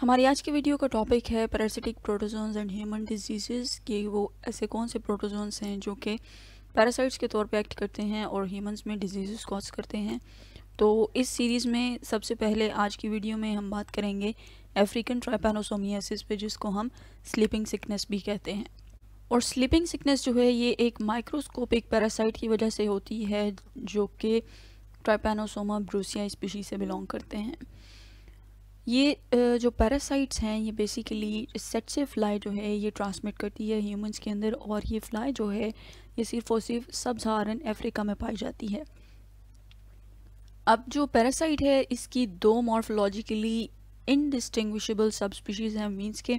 हमारी आज की वीडियो का टॉपिक है parasitic protozoans and human disease कि वो ऐसे कौन से प्रोटोजोन्स हैं जो कि पैरासाइट्स के तौर पे एक्ट करते हैं और ह्यूमंस में डिजीज़ कॉज करते हैं तो इस सीरीज़ में सबसे पहले आज की वीडियो में हम बात करेंगे अफ्रीकन ट्राइपानोसोमियासिस पे जिसको हम स्लीपिंग सिकनेस भी कहते हैं और स्लीपिंग सिकनेस जो है ये एक माइक्रोस्कोपिक पैरासाइट की वजह से होती है जो कि ट्राइपानोसोमा ब्रूसिया स्पीशी से बिलोंग करते हैं ये जो पैरासाइट्स हैं ये बेसिकली सेट से फ्लाई जो है ये ट्रांसमिट करती है ह्यूमंस के अंदर और ये फ्लाई जो है ये सिर्फ और सिर्फ सब सहारन अफ्रीका में पाई जाती है अब जो पैरासाइट है इसकी दो मॉर्फोलॉजिकली इनडिस्टिंग्विशेबल सब स्पीशीज़ हैं मीन्स के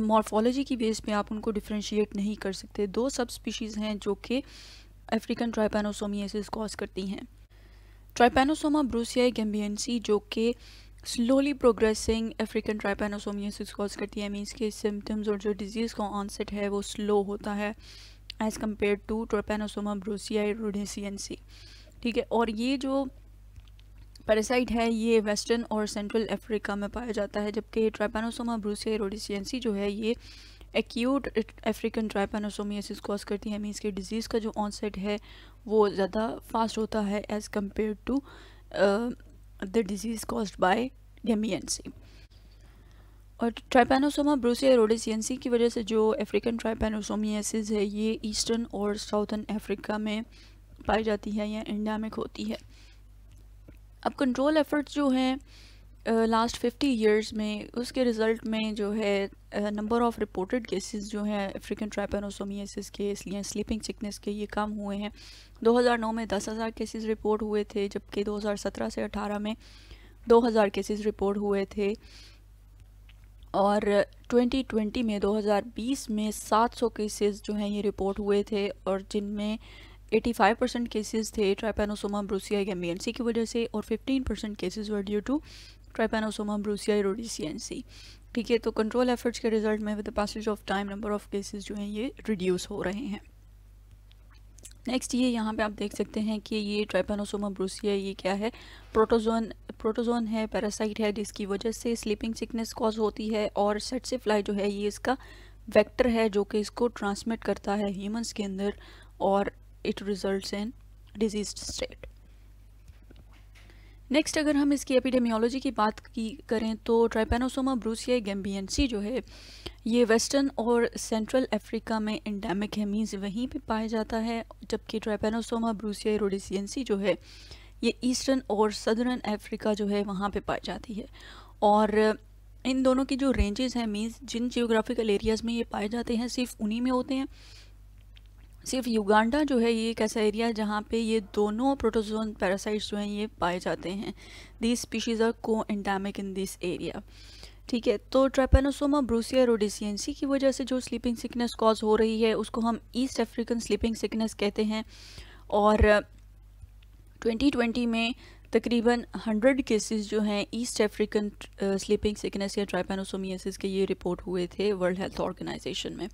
मॉर्फोलॉजी की बेस पे आप उनको डिफ्रेंशिएट नहीं कर सकते दो सब स्पीशीज़ हैं जो कि अफ्रीकन ट्राइपेनोसोमियासिस कॉज करती हैं ट्राइपेनोसोमा ब्रूसिया गैम्बियंसी जो कि slowly progressing African trypanosomiasis cause करती है मीन्स के सिम्टम्स और जो डिजीज़ का ऑनसेट है वो स्लो होता है as compare to Trypanosoma brucei rhodesiense ठीक है और ये जो पैरासाइट है ये वेस्टर्न और सेंट्रल अफ्रीका में पाया जाता है जबकि ट्राइपेनोसोमा ब्रूसिया रोडेसियनसी जो है ये एक्यूट अफ्रीकन ट्राइपेनोसोमियासिस कॉज करती है मीन्स के डिजीज़ का जो ऑनसेट है वो ज़्यादा फास्ट होता है as compare to the disease caused by डेमियंसी और ट्राइपेनोसोमा ब्रोसिया रोडेसियंसी की वजह से जो अफ्रीकन ट्राइपेनोसोमियासिस है ये ईस्टर्न और साउथर्न अफ्रीका में पाई जाती है या इंडिया में होती है अब कंट्रोल एफर्ट्स जो हैं लास्ट फिफ्टी ईयर्स में उसके रिज़ल्ट में जो है नंबर ऑफ़ रिपोर्टेड केसेस जो हैं अफ्रीकन ट्राइपेनोसोमियासिस के इसलिए स्लीपिंग सिकनेस के ये कम हुए हैं 2009 में 10,000 केसेस रिपोर्ट हुए थे जबकि 2017 से 18 में 2000 केसेस रिपोर्ट हुए थे और 2020 में 2020 में 700 केसेस जो हैं ये रिपोर्ट हुए थे और जिनमें 85 परसेंट केसेज थे ट्राइपेनोसोमा ब्रूसिया गैम्बियनसी की वजह से और 15 percent cases were due to Trypanosoma brucei rhodesiense ठीक है तो कंट्रोल एफर्ट्स के रिजल्ट में with the passage of time number of cases जो हैं ये रिड्यूस हो रहे हैं नेक्स्ट ये यहाँ पे आप देख सकते हैं कि ये ट्राइपेनोसोमा ब्रूसिया ये क्या है प्रोटोजोन प्रोटोजोन है पैरासाइट है जिसकी वजह से स्लीपिंग सिकनेस कॉज होती है और सेट से फ्लाई जो है ये इसका वेक्टर है जो कि इसको ट्रांसमिट करता है ह्यूमन्स के अंदर और it result in disease state next अगर हम इसकी एपिडेमियोलॉजी की बात की करें तो ट्राइपेनोसोमा ब्रूसिया गैम्बियनसी जो है ये वेस्टर्न और सेंट्रल अफ्रीका में एंडेमिक है मीन्स वहीं पे पाया जाता है जबकि ट्राइपेनोसोमा ब्रूसिया रोडिसियनसी जो है ये ईस्टर्न और सदर्न अफ्रीका जो है वहाँ पे पाई जाती है और इन दोनों की जो रेंजेस हैं मीन्स जिन जियोग्राफिकल एरियाज़ में ये पाए जाते हैं सिर्फ उन्हीं में होते हैं सिर्फ युगांडा जो है ये एक ऐसा एरिया है जहाँ पे ये दोनों प्रोटोजोन पैरासाइट्स जो हैं ये पाए जाते हैं दिस स्पीशीज़ आर को एंडामिक इन दिस एरिया ठीक है तो ट्रेपेनोसोमा ब्रूसिया रोडिसियंसी की वजह से जो स्लीपिंग सिकनेस कॉज हो रही है उसको हम ईस्ट अफ्रीकन स्लीपिंग सिकनेस कहते हैं और 2020 uh, में तकरीबन 100 केसेस जो हैं ईस्ट अफ्रीकन स्लीपिंग सिकनेस या ट्राइपेनोसोमियसिस के ये रिपोर्ट हुए थे वर्ल्ड हेल्थ ऑर्गेनाइजेशन में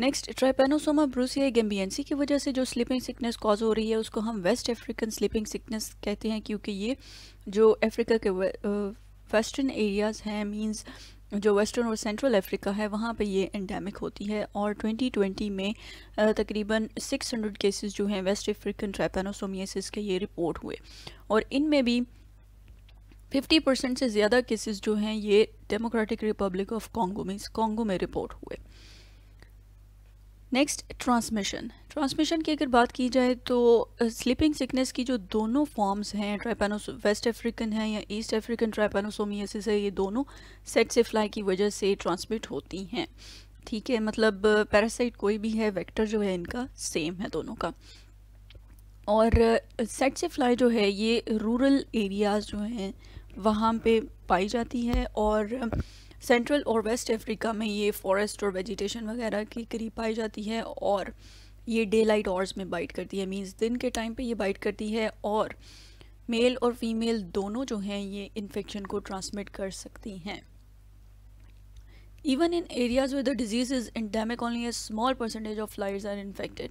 नेक्स्ट ट्राइपेनोसोमा ब्रूसिया गैम्बियंसी की वजह से जो स्लीपिंग सिकनेस कॉज हो रही है उसको हम वेस्ट अफ्रीकन स्लीपिंग सिकनेस कहते हैं क्योंकि ये जो अफ्रीका के वेस्टर्न एरियाज़ हैं मीन्स जो वेस्टर्न और सेंट्रल अफ्रीका है वहाँ पे ये एंडेमिक होती है और 2020 में तकरीबन 600 केसेस जो हैं वेस्ट अफ्रीकन ट्रैपेनोसोमियासिस के ये रिपोर्ट हुए और इनमें भी 50 परसेंट से ज़्यादा केसेस जो हैं ये Democratic Republic of Congo means Congo में रिपोर्ट हुए नेक्स्ट ट्रांसमिशन ट्रांसमिशन की अगर बात की जाए तो स्लीपिंग सिकनेस की जो दोनों फॉर्म्स हैं ट्राइपेनोस वेस्ट अफ्रीकन है या ईस्ट अफ्रीकन ट्राइपेनोसोमियसिस है ये दोनों सेट से फ्लाई की वजह से ट्रांसमिट होती हैं ठीक है मतलब पैरासाइट कोई भी है वेक्टर जो है इनका सेम है दोनों का और सेट से फ्लाई जो है ये रूरल एरियाज़ जो हैं वहाँ पे पाई जाती है और सेंट्रल और वेस्ट अफ्रीका में ये फॉरेस्ट और वेजिटेशन वगैरह के करीब पाई जाती है और ये डे लाइट आवर्स में बाइट करती है मीन्स दिन के टाइम पे ये बाइट करती है और मेल और फीमेल दोनों जो हैं ये इन्फेक्शन को ट्रांसमिट कर सकती हैं even in areas the disease disease is endemic only a small percentage of flies are infected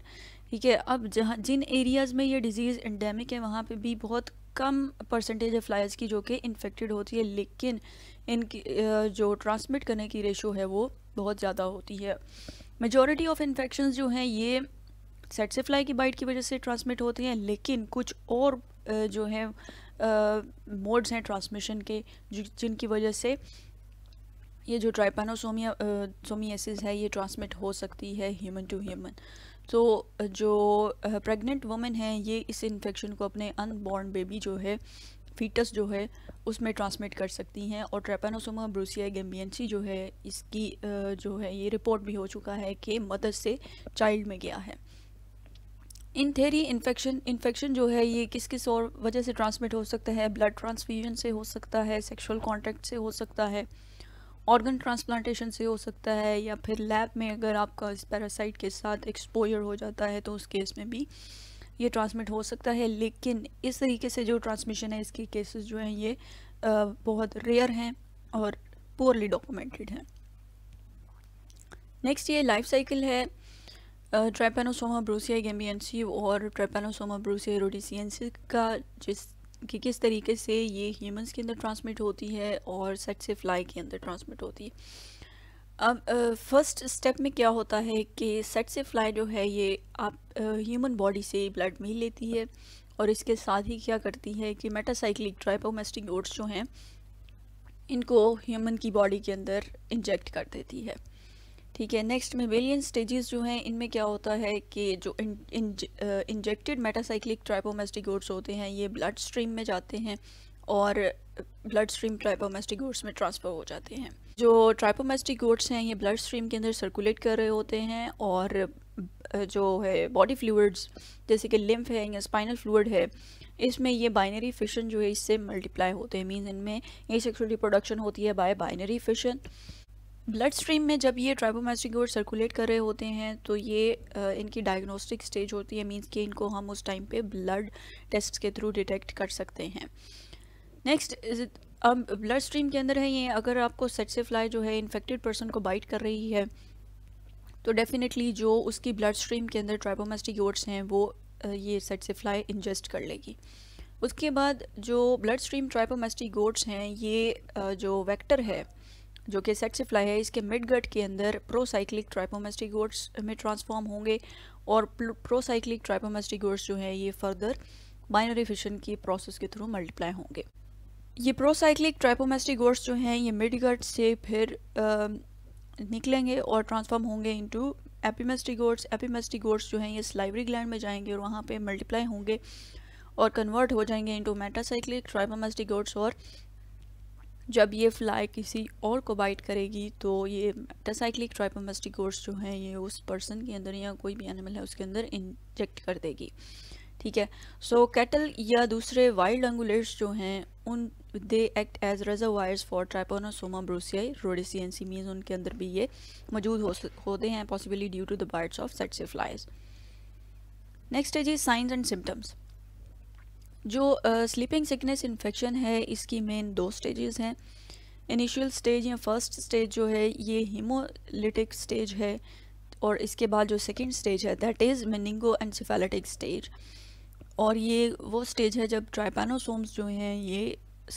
ठीक है अब जहाँ जिन एरियाज़ में ये डिज़ीज़ इंडेमिक है वहाँ पे भी बहुत कम परसेंटेज है फ्लाइज की जो कि इन्फेक्टेड होती है लेकिन इनकी जो ट्रांसमिट करने की रेशो है वो बहुत ज़्यादा होती है मेजॉरिटी ऑफ इन्फेक्शन जो हैं ये सेट से फ्लाई की बाइट की वजह से ट्रांसमिट होती हैं लेकिन कुछ और जो हैं मोड्स हैं ट्रांसमिशन के जिनकी वजह से ये जो ट्राइपानोसोमिया सोमियासिस है ये ट्रांसमिट हो सकती है ह्यूमन टू ह्यूमन तो जो प्रेग्नेंट वुमेन है ये इस इन्फेक्शन को अपने अनबॉर्न बेबी जो है फीटस जो है उसमें ट्रांसमिट कर सकती हैं और ट्रेपानोसोमा ब्रूसिया गेम्बियंसी जो है इसकी जो है ये रिपोर्ट भी हो चुका है कि मदर से चाइल्ड में गया है इन थेरी इन्फेक्शन इन्फेक्शन जो है ये किस किस और वजह से ट्रांसमिट हो सकता है ब्लड ट्रांसफ्यूजन से हो सकता है सेक्सुअल कॉन्टैक्ट से हो सकता है ऑर्गन ट्रांसप्लांटेशन से हो सकता है या फिर लैब में अगर आपका इस पैरासाइट के साथ एक्सपोजर हो जाता है तो उस केस में भी ये ट्रांसमिट हो सकता है लेकिन इस तरीके से जो ट्रांसमिशन है इसके केसेस जो हैं ये बहुत रेयर हैं और पोअरली डॉक्यूमेंटेड हैं नेक्स्ट ये लाइफ साइकिल है ट्रेपेनोसोमा ब्रूसिया गेम्बियनसी और ट्रेपेनोसोमा ब्रूसिया रोडिसियनसी का जिस कि किस तरीके से ये ह्यूमंस के अंदर ट्रांसमिट होती है और सेट से फ्लाई के अंदर ट्रांसमिट होती है अब फर्स्ट स्टेप में क्या होता है कि सेट से फ्लाई जो है ये आप ह्यूमन बॉडी से ब्लड में लेती है और इसके साथ ही क्या करती है कि मेटासाइक्लिक ट्राइपोमेस्टिक ओट्स जो हैं इनको ह्यूमन की बॉडी के अंदर इंजेक्ट कर देती है ठीक है नेक्स्ट मेबेलियन स्टेजेस जो हैं इनमें क्या होता है कि जो इंजेक्टेड मेटासाइक्लिक ट्राइपोमेस्टिकोड्स होते हैं ये ब्लड स्ट्रीम में जाते हैं और ब्लड स्ट्रीम ट्राइपोमेस्टिकोड्स में ट्रांसफ़र हो जाते हैं जो ट्राइपोमेस्टिकोड्स हैं ये ब्लड स्ट्रीम के अंदर सर्कुलेट कर रहे होते हैं और uh, जो है बॉडी फ्लूड्स जैसे कि लिम्फ है या स्पाइनल फ्लूड है इसमें ये बाइनरी फिशन जो है इससे मल्टीप्लाई होते हैं मीन्स इनमें ये सेक्सुअल रिप्रोडक्शन होती है by binary fission blood stream में जब ये ट्राइबोमेस्टिगोड सर्कुलेट कर रहे होते हैं तो ये इनकी डायग्नोस्टिक स्टेज होती है मीन्स कि इनको हम उस टाइम पे ब्लड टेस्ट के थ्रू डिटेक्ट कर सकते हैं नेक्स्ट अब ब्लड स्ट्रीम के अंदर है ये अगर आपको सेट से फ्लाई जो है इन्फेक्टेड पर्सन को बाइट कर रही है तो डेफिनेटली जो उसकी ब्लड स्ट्रीम के अंदर ट्राइबोमेस्टिगोड्स हैं वो ये सेट से फ्लाई इंजेस्ट कर लेगी उसके बाद जो ब्लड स्ट्रीम ट्राइबोमेस्टिगोड्स हैं ये जो वेक्टर है जो कि फ्लाई है इसके मिड गट के अंदर प्रोसाइक्लिक ट्राइपोमेस्टिक गोड्स में ट्रांसफॉर्म होंगे और प्रोसाइक्लिक ट्राइपोमेस्टिक गोड्स जो है ये फर्दर बाइनरी फिशन की प्रोसेस के थ्रू मल्टीप्लाई होंगे ये प्रोसाइक्लिक ट्राइपोमेस्टिक गोड्स जो हैं ये मिड गट से फिर आ, निकलेंगे और ट्रांसफॉर्म होंगे into epimastigotes epimastigotes जो हैं ये स्लाइवरी ग्लैंड में जाएंगे और वहाँ पर मल्टीप्लाई होंगे और कन्वर्ट हो जाएंगे इंटू मेटासाइक्लिक ट्राइपोमेस्टिक गोड्स और जब ये फ्लाई किसी और को बाइट करेगी तो ये मेटासाइक्लिक ट्राइपोमेस्टिकोर्स जो हैं ये उस पर्सन के अंदर या कोई भी एनिमल है उसके अंदर इंजेक्ट कर देगी ठीक है सो so, कैटल या दूसरे वाइल्ड एंगुलर्स जो हैं उन they act as reservoirs for Trypanosoma brucei rhodesiense means उनके अंदर भी ये मौजूद हो, होते हैं possibly due to the bites of tsetse flies next है जी साइंस एंड सिम्टम्स जो स्लीपिंग सिकनेस इन्फेक्शन है इसकी मेन दो स्टेजेस हैं इनिशियल स्टेज या फर्स्ट स्टेज जो है ये हीमोलिटिक स्टेज है और इसके बाद जो सेकेंड स्टेज है that is meningoencephalitic stage और ये वो स्टेज है जब ट्राइपानोसोम्स जो हैं ये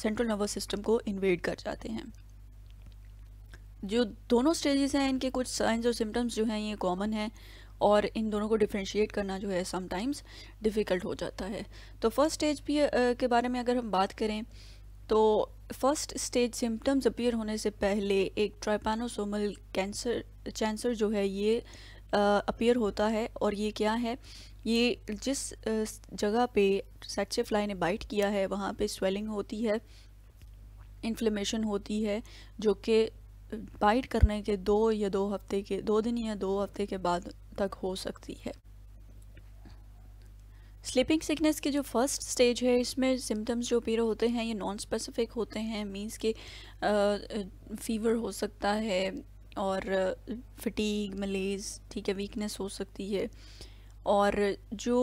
सेंट्रल नर्वस सिस्टम को इन्वेड कर जाते हैं जो दोनों स्टेजेस हैं इनके कुछ साइंस और सिम्टम्स जो हैं ये कॉमन हैं और इन दोनों को डिफ्रेंशिएट करना जो है समटाइम्स डिफ़िकल्ट हो जाता है तो फर्स्ट स्टेज भी के बारे में अगर हम बात करें तो फर्स्ट स्टेज सिम्टम्स अपीयर होने से पहले एक ट्राइपानोसोमल कैंसर कैंसर जो है ये अपीयर होता है और ये क्या है ये जिस जगह पे सेक्से फ्लाई ने बाइट किया है वहाँ पे स्वेलिंग होती है इन्फ्लेमेशन होती है जो कि बाइट करने के दो या दो हफ्ते के दो दिन या दो हफ्ते के बाद तक हो सकती है स्लीपिंग सिकनेस के जो फर्स्ट स्टेज है इसमें सिम्टम्स जो पीरो होते हैं ये नॉन स्पेसिफिक होते हैं मींस के फीवर हो सकता है और फटीग मलेज ठीक है वीकनेस हो सकती है और जो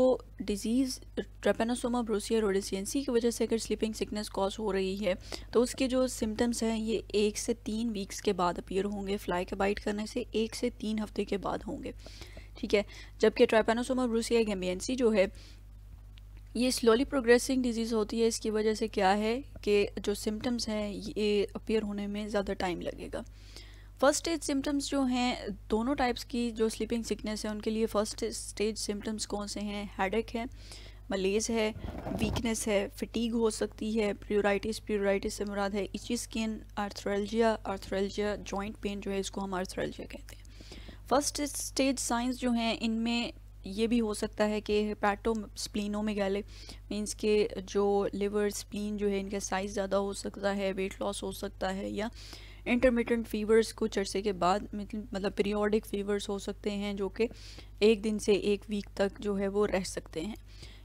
डिज़ीज़ ट्रेपेनोसोमा ब्रोसिया रोडिसियंसी की वजह से अगर स्लीपिंग सिकनेस कॉज हो रही है तो उसके जो सिम्टम्स हैं ये एक से तीन वीक्स के बाद अपीयर होंगे फ्लाई के बाइट करने से एक से तीन हफ्ते के बाद होंगे ठीक है जबकि ट्राइपेनोसोमा ब्रूसिया गेमियंसी जो है ये स्लोली प्रोग्रेसिंग डिजीज़ होती है इसकी वजह से क्या है कि जो सिम्टम्स हैं ये अपेयर होने में ज़्यादा टाइम लगेगा फर्स्ट स्टेज सिम्टम्स जो हैं दोनों टाइप्स की जो स्लीपिंग सिकनेस है उनके लिए फर्स्ट स्टेज सिम्टम्स कौन से हैं हेडेक है मलेज है वीकनेस है फिटीग हो सकती है प्योराइटिस प्योराइटिस से मुराद है itchy skin arthralgia arthralgia joint pain जो है इसको हम आर्थरेलजिया कहते हैं फर्स्ट स्टेज साइंस जो हैं इनमें ये भी हो सकता है कि हेपाटो स्प्लिनों में गैले मीन्स के जो लिवर स्प्लिन जो है इनका साइज़ ज़्यादा हो सकता है वेट लॉस हो सकता है या इंटरमीडियंट फीवर्स कुछ अरसे के बाद मतलब पीरियोडिक मतलब फीवर्स हो सकते हैं जो कि एक दिन से एक वीक तक जो है वो रह सकते हैं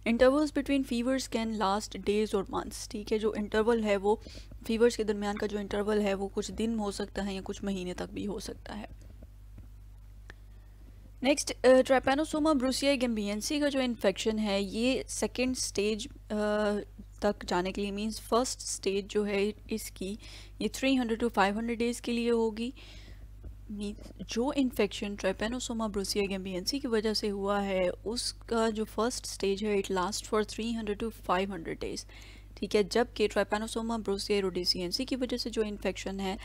intervals between fevers can last days और मंथ्स ठीक है जो इंटरवल है वो फीवर्स के दरमियान का जो इंटरवल है वो कुछ दिन हो सकता है या कुछ महीने तक भी हो सकता है नेक्स्ट ट्राइपेनोसोमा ब्रूसिया गम्बियंसी का जो इन्फेक्शन है ये सेकेंड स्टेज तक जाने के लिए मीन्स फर्स्ट स्टेज जो है इसकी ये 300 टू 500 डेज़ के लिए होगी जो इन्फेक्शन ट्रेपेनोसोमा ब्रूसिया गम्बियंसी की वजह से हुआ है उसका जो फर्स्ट स्टेज है it last for 300 to 500 days ठीक है जबकि ट्राइपेनोसोमा ब्रोसिया रोडिसियंसी की वजह से जो इन्फेक्शन है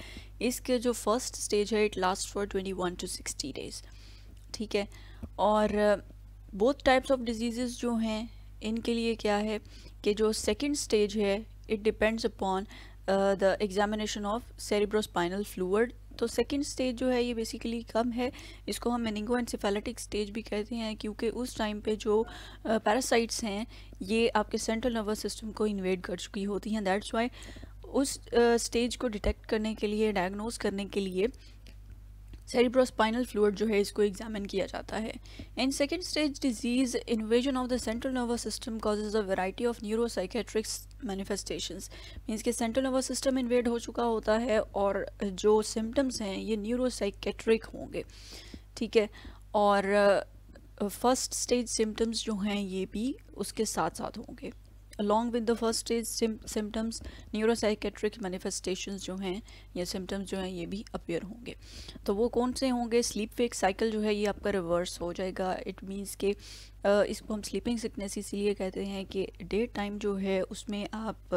इसके जो फर्स्ट स्टेज है it last for twenty to sixty days ठीक है और बोथ टाइप्स ऑफ डिजीज़ जो हैं इनके लिए क्या है कि जो सेकेंड स्टेज है it depends upon the examination of cerebrospinal fluid तो सेकेंड स्टेज जो है ये बेसिकली कम है इसको हम मेनिंगो एनसेफेलाटिक स्टेज भी कहते हैं क्योंकि उस टाइम पे जो पैरासाइट्स uh, हैं ये आपके सेंट्रल नर्वस सिस्टम को इन्वेड कर चुकी होती हैं दैट्स वाई उस स्टेज uh, को डिटेक्ट करने के लिए डायग्नोज करने के लिए सेरिब्रोस्पाइनल फ्लूड जो है इसको एग्जामिन किया जाता है in second stage disease invasion of the central nervous system causes a variety of neuropsychiatrics manifestations means के सेंट्रल नर्वस सिस्टम इन्वेड हो चुका होता है और जो सिम्टम्स हैं ये न्यूरोसाइकेट्रिक होंगे ठीक है और फर्स्ट स्टेज सिम्टम्स जो हैं ये भी उसके साथ साथ होंगे along with the first stage symptoms neuropsychiatric manifestation जो हैं या सिम्टम्स जो हैं ये भी अपेयर होंगे तो वो कौन से होंगे स्लीप फेक साइकिल जो है ये आपका रिवर्स हो जाएगा इट मीन्स के इसको हम स्लीपिंग सिकनेस इसलिए कहते हैं कि डे टाइम जो है उसमें आप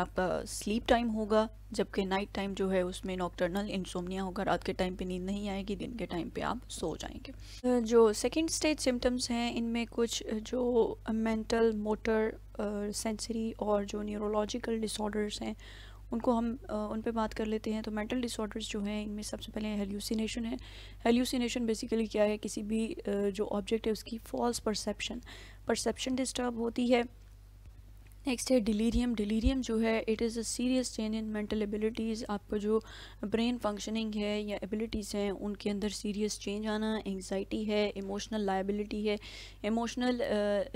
आपका स्लीप टाइम होगा जबकि नाइट टाइम जो है उसमें नॉकटर्नल इंसोमिया होगा रात के टाइम पे नींद नहीं आएगी दिन के टाइम पे आप सो जाएंगे जो सेकेंड स्टेज सिम्टम्स हैं इनमें कुछ जो मेंटल मोटर सेंसरी और जो न्यूरोलॉजिकल डिसऑर्डर्स हैं उनको हम उन पर बात कर लेते हैं तो मेंटल डिसऑर्डर्स जो हैं इनमें सबसे पहले हेल्यूसिनेशन है हेल्यूसिनेशन बेसिकली क्या है किसी भी जो ऑब्जेक्ट है उसकी फॉल्स परसेप्शन परसेप्शन डिस्टर्ब होती है नेक्स्ट है डिलीरियम डिलीरियम जो है it is a serious change in mental abilities आपका जो ब्रेन फंक्शनिंग है या एबिलिटीज़ हैं उनके अंदर सीरियस चेंज आना एंगजाइटी है इमोशनल लाइबिलिटी है इमोशनल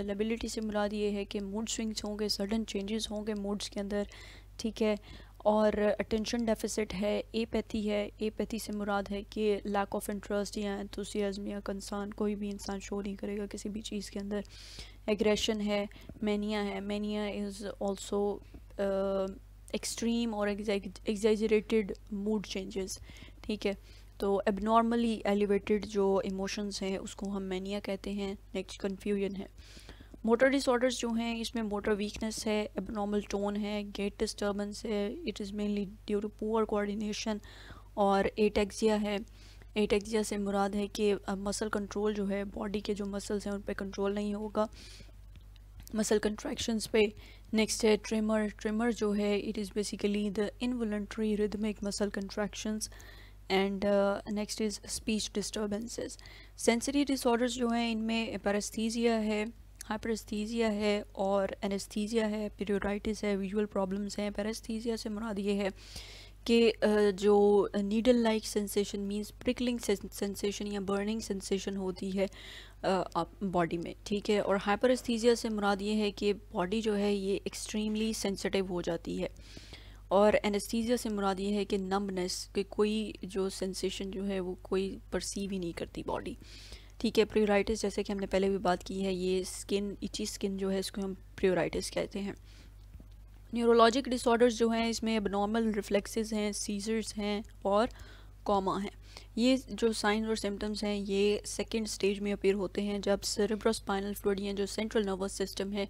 लाइबिलिटी से मुराद ये है कि मूड स्विंग्स होंगे सडन चेंजेस होंगे मूड्स के अंदर ठीक है और अटेंशन डेफिसिट है एपैथी है एपैथी से मुराद है कि लैक ऑफ इंटरेस्ट या एंथुसियाज्म या कंसान कोई भी इंसान शो नहीं करेगा किसी भी चीज़ के अंदर एग्रेशन है मैनिया है मैनिया इज़ ऑल्सो एक्सट्रीम और एग्जेजरेटेड मूड चेंजेस ठीक है तो एबनॉर्मली एलिवेटेड जो इमोशंस हैं उसको हम मैनिया कहते हैं नेक्स्ट कन्फ्यूजन है मोटर डिसऑर्डर्स जो हैं इसमें मोटर वीकनेस है एबनॉर्मल टोन है गेट डिस्टर्बेंस है it is mainly due to poor coordination और एटेक्सिया है एटेक्सिया से मुराद है कि मसल कंट्रोल जो है बॉडी के जो मसल्स हैं उन पर कंट्रोल नहीं होगा मसल कंट्रैक्शंस पे नेक्स्ट है ट्रिमर ट्रिमर जो है it is basically the involuntary rhythmic muscle contractions and next is speech disturbances sensory disorders जो हैं इनमें पैरस्थीजिया है हाइपरस्थीजिया है और एनेस्थीजिया है पीरियोडाइटिस है विजुअल प्रॉब्लम्स हैं पैरस्थीजिया से मुराद ये है कि जो needle like sensation means prickling sensation या बर्निंग सेंसेशन होती है आप बॉडी में ठीक है और हाइपरस्थीजिया से मुराद ये है कि बॉडी जो है ये एक्सट्रीमली सेंसिटिव हो जाती है और एनेस्थीजिया से मुराद ये है कि नंबनेस के कोई जो सेंसेशन जो है वो कोई परसीव ही नहीं करती बॉडी ठीक है प्रियोराइटिस जैसे कि हमने पहले भी बात की है ये स्किन इची स्किन जो है इसको हम प्रियोराइटिस कहते हैं न्यूरोलॉजिक डिसऑर्डर्स जो हैं इसमें नॉर्मल रिफ्लेक्सेस हैं सीजर्स हैं और कॉमा हैं ये जो साइंस और सिम्टम्स हैं ये सेकेंड स्टेज में अपेयर होते हैं जब सरब्रोस्पाइनल फ्लूड या जो सेंट्रल नर्वस सिस्टम है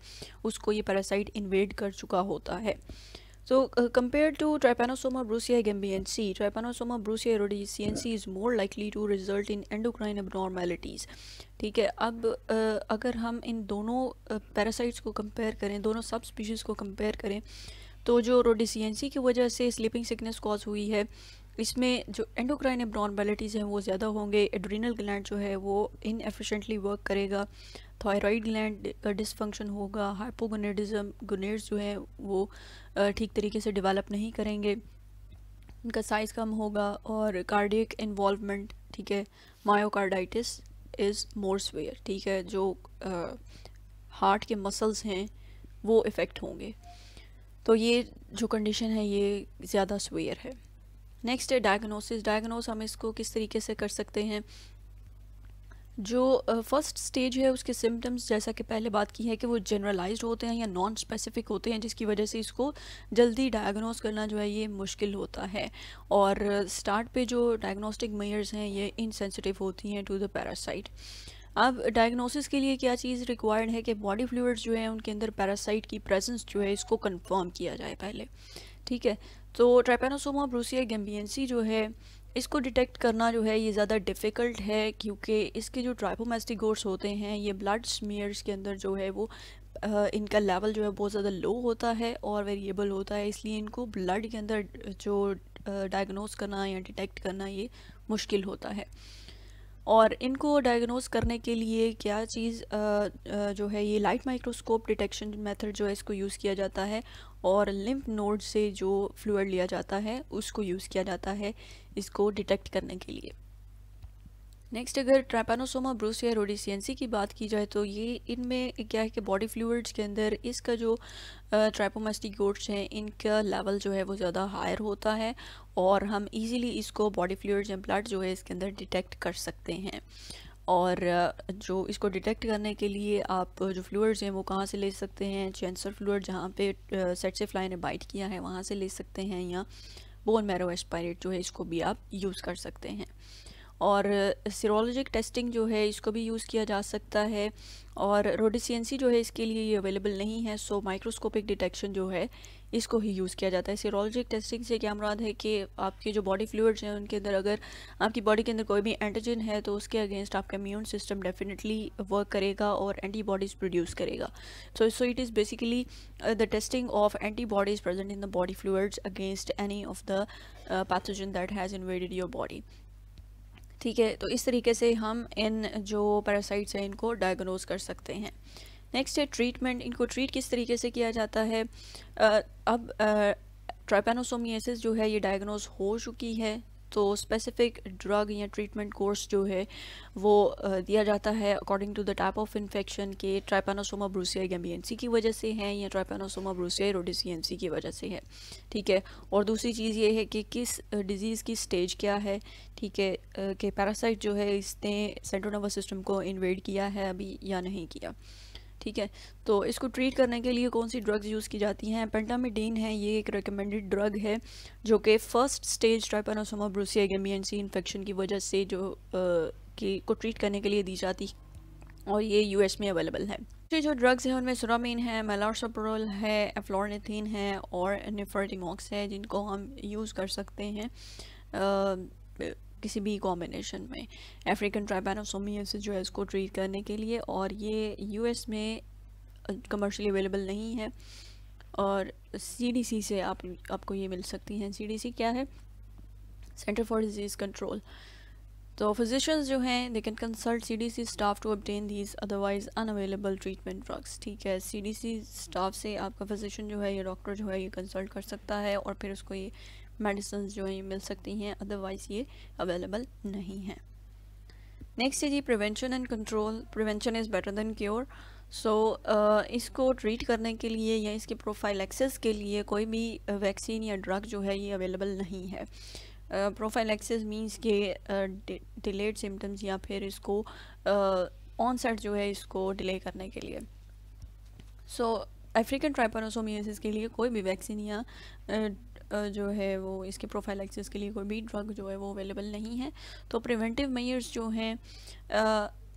उसको ये पैरासाइट इन्वेड कर चुका होता है So uh, compared to Trypanosoma brucei gambiense, Trypanosoma brucei rhodesiense is more likely to result in endocrine abnormalities. ठीक है अब uh, अगर हम इन दोनों पैरासाइट्स uh, को कंपेयर करें दोनों सब स्पीशीज़ को कंपेयर करें तो जो रोडिसियंसी की वजह से स्लीपिंग सिकनेस कॉज हुई है इसमें जो एंडोक्राइन एब्नॉर्मेलिटीज़ हैं वो ज़्यादा होंगे एड्रीनल ग्लैंड जो है वो इनएफिशेंटली वर्क करेगा थायराइड ग्लैंड का डिसफंक्शन होगा हाइपोगोनेडिज्म गोनेड्स जो है वो ठीक तरीके से डेवलप नहीं करेंगे उनका साइज़ कम होगा और कार्डियक इन्वॉल्वमेंट ठीक है मायोकार्डाइटिस इज़ मोर स्वेयर ठीक है जो हार्ट के मसल्स हैं वो इफ़ेक्ट होंगे तो ये जो कंडीशन है ये ज़्यादा स्वेयर है नेक्स्ट है डायग्नोसिस डायग्नोस हम इसको किस तरीके से कर सकते हैं जो फर्स्ट uh, स्टेज है उसके सिम्टम्स जैसा कि पहले बात की है कि वो जनरलाइज्ड होते हैं या नॉन स्पेसिफिक होते हैं जिसकी वजह से इसको जल्दी डायग्नोस करना जो है ये मुश्किल होता है और स्टार्ट uh, पे जो डायग्नोस्टिक मेयर्स हैं ये इनसेंसिटिव होती हैं टू द पैरासाइट अब डायग्नोसिस के लिए क्या चीज़ रिक्वायर्ड है कि बॉडी फ्लूड्स जो है उनके अंदर पैरासाइट की प्रेजेंस जो है इसको कन्फर्म किया जाए पहले ठीक है तो ट्रैपेनोसोमा ब्रूसिया गैम्बियंसी जो है इसको डिटेक्ट करना जो है ये ज़्यादा डिफ़िकल्ट है क्योंकि इसके जो ट्राइपोमेस्टिगोर्स होते हैं ये ब्लड स्मीयर्स के अंदर जो है वो इनका लेवल जो है बहुत ज़्यादा लो होता है और वेरिएबल होता है इसलिए इनको ब्लड के अंदर जो डायग्नोस करना या डिटेक्ट करना ये मुश्किल होता है और इनको डायग्नोज करने के लिए क्या चीज़ जो है ये लाइट माइक्रोस्कोप डिटेक्शन मेथड जो है इसको यूज़ किया जाता है और लिम्फ नोड से जो फ्लूड लिया जाता है उसको यूज़ किया जाता है इसको डिटेक्ट करने के लिए नेक्स्ट अगर ट्रैपानोसोमा ब्रूस या रोडिसियंसी की बात की जाए तो ये इनमें क्या है कि बॉडी फ्लूड्स के अंदर इसका जो ट्रैपोमेस्टिक हैं इनका लेवल जो है वो ज़्यादा हायर होता है और हम इजीली इसको बॉडी फ्लूड्स ब्लड जो है इसके अंदर डिटेक्ट कर सकते हैं और जो इसको डिटेक्ट करने के लिए आप जो फ्लूड्स हैं वो कहाँ से ले सकते हैं चैंसर फ्लूड जहाँ पे सेट से फ्लाई ने बाइट किया है वहाँ से ले सकते हैं या बोन मैरो एस्पायरेट जो है इसको भी आप यूज़ कर सकते हैं और सीरोलॉजिक टेस्टिंग जो है इसको भी यूज़ किया जा सकता है और रोडिसियंसी जो है इसके लिए ये अवेलेबल नहीं है सो माइक्रोस्कोपिक डिटेक्शन जो है इसको ही यूज़ किया जाता है सीरोलॉजिक टेस्टिंग से क्या मुराद है कि आपके जो बॉडी फ्लूड्स हैं उनके अंदर अगर आपकी बॉडी के अंदर कोई भी एंटीजन है तो उसके अगेंस्ट आपका इम्यून सिस्टम डेफिनेटली वर्क करेगा और एंटीबॉडीज़ प्रोड्यूस करेगा so so it is basically the testing of antibodies present in the body fluids against any of the pathogen that has invaded your body ठीक है तो इस तरीके से हम इन जो पैरासाइट्स हैं इनको डायग्नोज कर सकते हैं नेक्स्ट है ट्रीटमेंट इनको ट्रीट किस तरीके से किया जाता है आ, अब ट्राइपेनोसोमियसिस जो है ये डायग्नोज हो चुकी है तो स्पेसिफिक ड्रग या ट्रीटमेंट कोर्स जो है वो दिया जाता है according to the type of infection के ट्राइपानोसोमा ब्रूसिया गैम्बियनसी की वजह से है या ट्राइपानोसोमा ब्रूसिया रोडिसियनसी की वजह से है ठीक है और दूसरी चीज़ ये है कि किस डिज़ीज़ की स्टेज क्या है ठीक है कि पैरासाइट जो है इसने सेंट्रल नर्वस सिस्टम को इन्वेड किया है अभी या नहीं किया ठीक है तो इसको ट्रीट करने के लिए कौन सी ड्रग्स यूज़ की जाती हैं पेंटामिडीन है ये एक रिकमेंडेड ड्रग है जो कि first stage Trypanosoma brucei gambiense infection की वजह से जो कि को ट्रीट करने के लिए दी जाती और ये यू में अवेलेबल है दूसरी जो ड्रग्स हैं उनमें सुरामीन है मेलारसोप्रोल है एफ्लोरनेथीन है और निफर्टिमॉक्स है जिनको हम यूज़ कर सकते हैं किसी भी कॉम्बिनेशन में अफ्रीकन से जो है इसको ट्रीट करने के लिए और ये यूएस में कमर्शली अवेलेबल नहीं है और सीडीसी से आप आपको ये मिल सकती हैं सीडीसी क्या है सेंटर फॉर डिजीज़ कंट्रोल तो फिजिशन जो हैं they can consult C D C staff to obtain these otherwise unavailable treatment drugs ठीक है सी डी सी स्टाफ से आपका फिजिशन जो है या डॉक्टर जो है ये कंसल्ट कर सकता है और फिर उसको ये मेडिसिन जो हैं मिल सकती हैं अदरवाइज़ ये अवेलेबल नहीं है नेक्स्ट है जी prevention and control prevention is better than cure so so, uh, इसको ट्रीट करने के लिए या इसके प्रोफाइल एक्सेस के लिए कोई भी वैक्सीन या ड्रग जो है ये अवेलेबल नहीं है प्रोफाइल एक्सेस मीन्स के डिलेड uh, सिम्टम्स या फिर इसको ऑन uh, सेट जो है इसको डिले करने के लिए सो अफ्रीकन ट्राइपानोसोमियासिस के लिए कोई भी वैक्सीन या uh, जो है वो इसके एक्सेस के लिए कोई भी ड्रग जो है वो अवेलेबल नहीं है तो प्रिवेंटिव मेयर्स जो हैं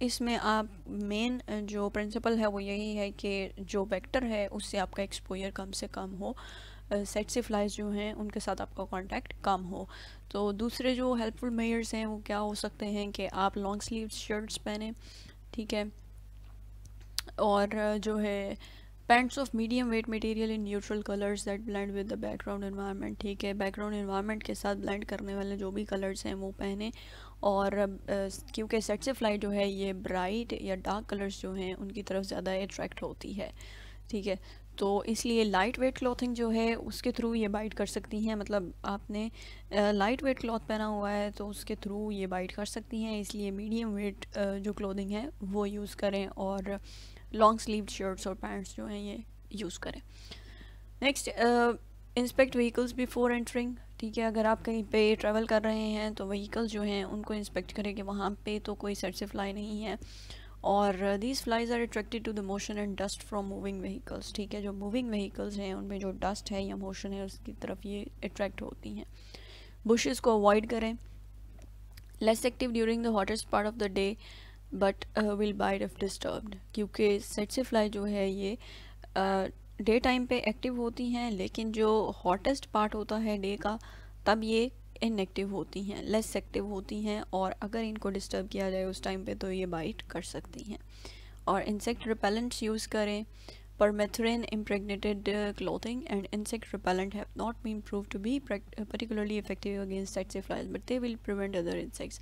इसमें आप मेन जो प्रिंसिपल है वो यही है कि जो वेक्टर है उससे आपका एक्सपोजर कम से कम हो सेट से फ्लाइज जो हैं उनके साथ आपका कांटेक्ट कम हो तो दूसरे जो हेल्पफुल मेयर्स हैं वो क्या हो सकते हैं कि आप लॉन्ग स्लीव शर्ट्स पहने ठीक है और जो है pants of medium weight material in neutral colours that blend with the background environment ठीक है बैकग्राउंड इन्वायरमेंट के साथ ब्लेंड करने वाले जो भी कलर्स हैं वो पहने और क्योंकि लाइट जो है ये ब्राइट या डार्क कलर्स जो हैं उनकी तरफ ज़्यादा अट्रैक्ट होती है ठीक है तो इसलिए लाइट वेट क्लॉथिंग जो है उसके थ्रू ये बाइट कर सकती हैं मतलब आपने लाइट वेट क्लॉथ पहना हुआ है तो उसके थ्रू ये बाइट कर सकती हैं इसलिए मीडियम वेट जो क्लोथिंग है वो यूज़ करें और लॉन्ग स्लीव शर्ट्स और पैंट्स जो हैं ये यूज़ करें next inspect vehicles before entering ठीक है अगर आप कहीं पे ट्रैवल कर रहे हैं तो व्हीकल्स जो हैं उनको इंस्पेक्ट करें कि वहाँ पे तो कोई सर से फ्लाई नहीं है और these flies are attracted to the motion and dust from moving vehicles ठीक है जो मूविंग व्हीकल्स हैं उनमें जो डस्ट है या मोशन है उसकी तरफ ये अट्रैक्ट होती हैं बुशेज़ को अवॉइड करें less active during the hottest part of the day but will bite if disturbed क्योंकि सेट से फ्लाई जो है ये डे uh, टाइम पे एक्टिव होती हैं लेकिन जो हॉटेस्ट पार्ट होता है डे का तब ये इनएक्टिव होती हैं लेस एक्टिव होती हैं और अगर इनको डिस्टर्ब किया जाए उस टाइम पे तो ये बाइट कर सकती हैं और इंसेक्ट रिपेलेंट्स यूज़ करें permethrin impregnated clothing and insect repellent have not been prove to be particularly effective against tsetse flies but they will prevent other insects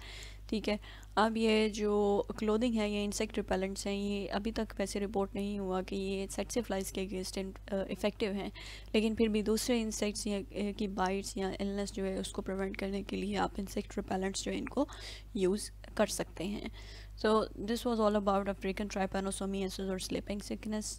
ठीक है अब ये जो क्लोदिंग है ये इंसेक्ट रिपेलेंट्स हैं ये अभी तक वैसे रिपोर्ट नहीं हुआ कि ये सेट फ्लाइज के अगेंस्ट इफ़ेक्टिव हैं लेकिन फिर भी दूसरे इंसेक्ट्स या की बाइट्स या इलनेस जो है उसको प्रिवेंट करने के लिए आप इंसेक्ट रिपेलेंट्स जो है इनको यूज़ कर सकते हैं so this was all about African trypanosomiasis और स्लीपिंग सिकनेस